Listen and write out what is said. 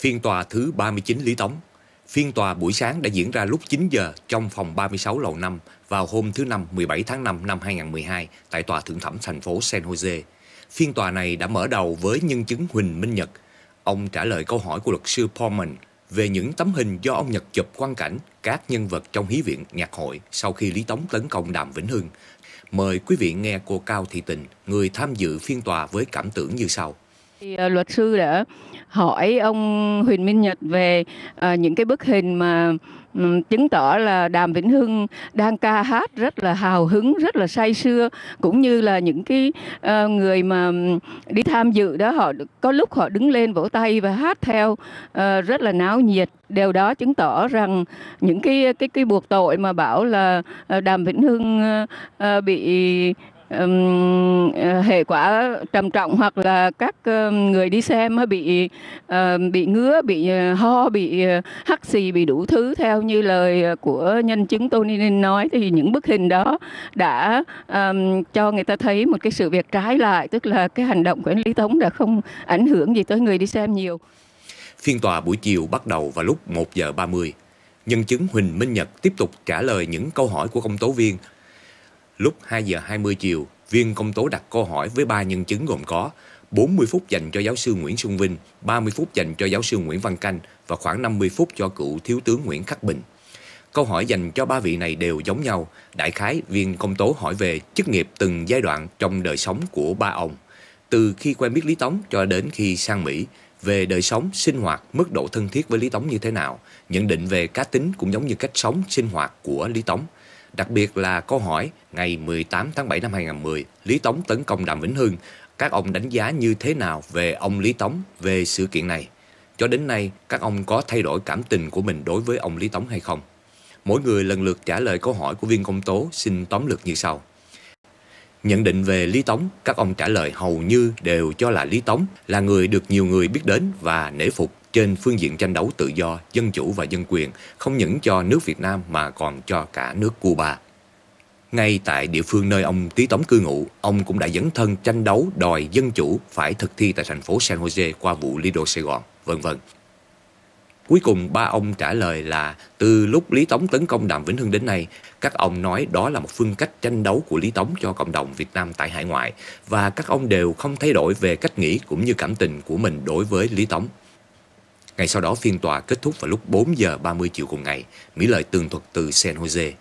Phiên tòa thứ 39 Lý Tống Phiên tòa buổi sáng đã diễn ra lúc 9 giờ trong phòng 36 lầu 5 vào hôm thứ Năm 17 tháng 5 năm 2012 tại Tòa Thượng thẩm thành phố San Jose. Phiên tòa này đã mở đầu với nhân chứng Huỳnh Minh Nhật. Ông trả lời câu hỏi của luật sư Paulman về những tấm hình do ông Nhật chụp quan cảnh các nhân vật trong hí viện nhạc hội sau khi Lý Tống tấn công Đàm Vĩnh Hưng. Mời quý vị nghe cô Cao Thị Tình, người tham dự phiên tòa với cảm tưởng như sau. Thì ờ, luật sư đã hỏi ông Huỳnh Minh Nhật về à, những cái bức hình mà um, chứng tỏ là Đàm Vĩnh Hưng đang ca hát rất là hào hứng, rất là say sưa cũng như là những cái uh, người mà ừ, đi tham dự đó họ có lúc họ đứng lên vỗ tay và hát theo uh, rất là náo nhiệt. Điều đó chứng tỏ rằng những cái cái cái buộc tội mà bảo là Đàm Vĩnh Hưng uh, bị um, hệ quả trầm trọng hoặc là các ờ, người đi xem bị uh, bị ngứa bị ho bị hắt xì bị đủ thứ theo như lời của nhân chứng Tony Ninh nói thì những bức hình đó đã um, cho người ta thấy một cái sự việc trái lại tức là cái hành động của anh Lý Tống đã không ảnh hưởng gì tới người đi xem nhiều. Phiên tòa buổi chiều bắt đầu vào lúc 1 giờ 30. Nhân chứng Huỳnh Minh Nhật tiếp tục trả lời những câu hỏi của công tố viên Lúc 2 giờ 20 chiều, viên công tố đặt câu hỏi với ba nhân chứng gồm có 40 phút dành cho giáo sư Nguyễn Xuân Vinh, 30 phút dành cho giáo sư Nguyễn Văn Canh và khoảng 50 phút cho cựu thiếu tướng Nguyễn Khắc Bình. Câu hỏi dành cho ba vị này đều giống nhau. Đại khái, viên công tố hỏi về chức nghiệp từng giai đoạn trong đời sống của ba ông. Từ khi quen biết Lý Tống cho đến khi sang Mỹ, về đời sống, sinh hoạt, mức độ thân thiết với Lý Tống như thế nào, nhận định về cá tính cũng giống như cách sống, sinh hoạt của Lý Tống – Đặc biệt là câu hỏi ngày 18 tháng 7 năm 2010, Lý Tống tấn công Đàm Vĩnh Hưng, các ông đánh giá như thế nào về ông Lý Tống về sự kiện này? Cho đến nay, các ông có thay đổi cảm tình của mình đối với ông Lý Tống hay không? Mỗi người lần lượt trả lời câu hỏi của viên công tố xin tóm lược như sau. Nhận định về Lý Tống, các ông trả lời hầu như đều cho là Lý Tống là người được nhiều người biết đến và nể phục trên phương diện tranh đấu tự do, dân chủ và dân quyền không những cho nước Việt Nam mà còn cho cả nước Cuba. Ngay tại địa phương nơi ông Tý Tống cư ngụ, ông cũng đã dấn thân tranh đấu đòi dân chủ phải thực thi tại thành phố San Jose qua vụ Lido Sài Gòn, vân vân. Cuối cùng ba ông trả lời là từ lúc Lý Tống tấn công Đàm Vĩnh Hưng đến nay, các ông nói đó là một phương cách tranh đấu của Lý Tống cho cộng đồng Việt Nam tại hải ngoại và các ông đều không thay đổi về cách nghĩ cũng như cảm tình của mình đối với Lý Tống. Ngày sau đó phiên tòa kết thúc vào lúc 4 giờ 30 chiều cùng ngày, Mỹ Lợi tường thuật từ San Jose,